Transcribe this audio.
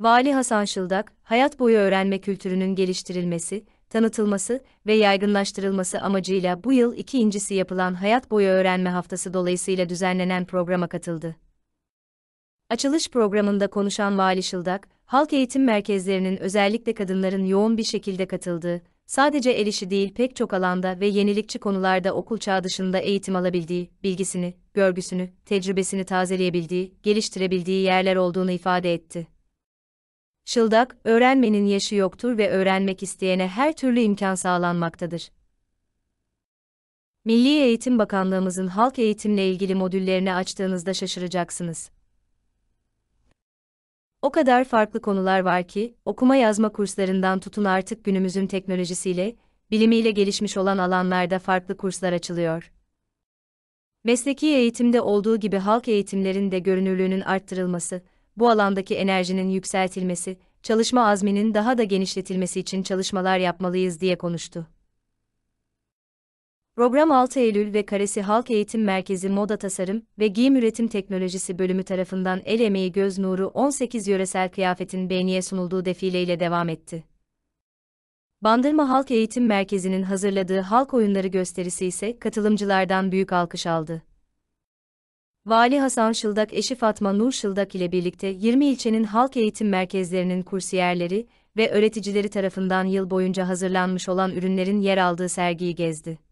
Vali Hasan Şıldak, hayat boyu öğrenme kültürünün geliştirilmesi, tanıtılması ve yaygınlaştırılması amacıyla bu yıl ikincisi yapılan Hayat Boyu Öğrenme Haftası dolayısıyla düzenlenen programa katıldı. Açılış programında konuşan Vali Şıldak, halk eğitim merkezlerinin özellikle kadınların yoğun bir şekilde katıldığı, sadece el işi değil pek çok alanda ve yenilikçi konularda okul çağı dışında eğitim alabildiği, bilgisini, görgüsünü, tecrübesini tazeleyebildiği, geliştirebildiği yerler olduğunu ifade etti. Şıldak, öğrenmenin yaşı yoktur ve öğrenmek isteyene her türlü imkan sağlanmaktadır. Milli Eğitim Bakanlığımızın halk eğitimle ilgili modüllerini açtığınızda şaşıracaksınız. O kadar farklı konular var ki, okuma yazma kurslarından tutun artık günümüzün teknolojisiyle, bilimiyle gelişmiş olan alanlarda farklı kurslar açılıyor. Mesleki eğitimde olduğu gibi halk eğitimlerin de görünürlüğünün arttırılması, bu alandaki enerjinin yükseltilmesi, çalışma azminin daha da genişletilmesi için çalışmalar yapmalıyız diye konuştu. Program 6 Eylül ve Karesi Halk Eğitim Merkezi Moda Tasarım ve Giyim Üretim Teknolojisi bölümü tarafından el emeği göz nuru 18 yöresel kıyafetin beğeniye sunulduğu defile ile devam etti. Bandırma Halk Eğitim Merkezi'nin hazırladığı halk oyunları gösterisi ise katılımcılardan büyük alkış aldı. Vali Hasan Şıldak eşi Fatma Nur Şıldak ile birlikte 20 ilçenin halk eğitim merkezlerinin kursiyerleri ve öğreticileri tarafından yıl boyunca hazırlanmış olan ürünlerin yer aldığı sergiyi gezdi.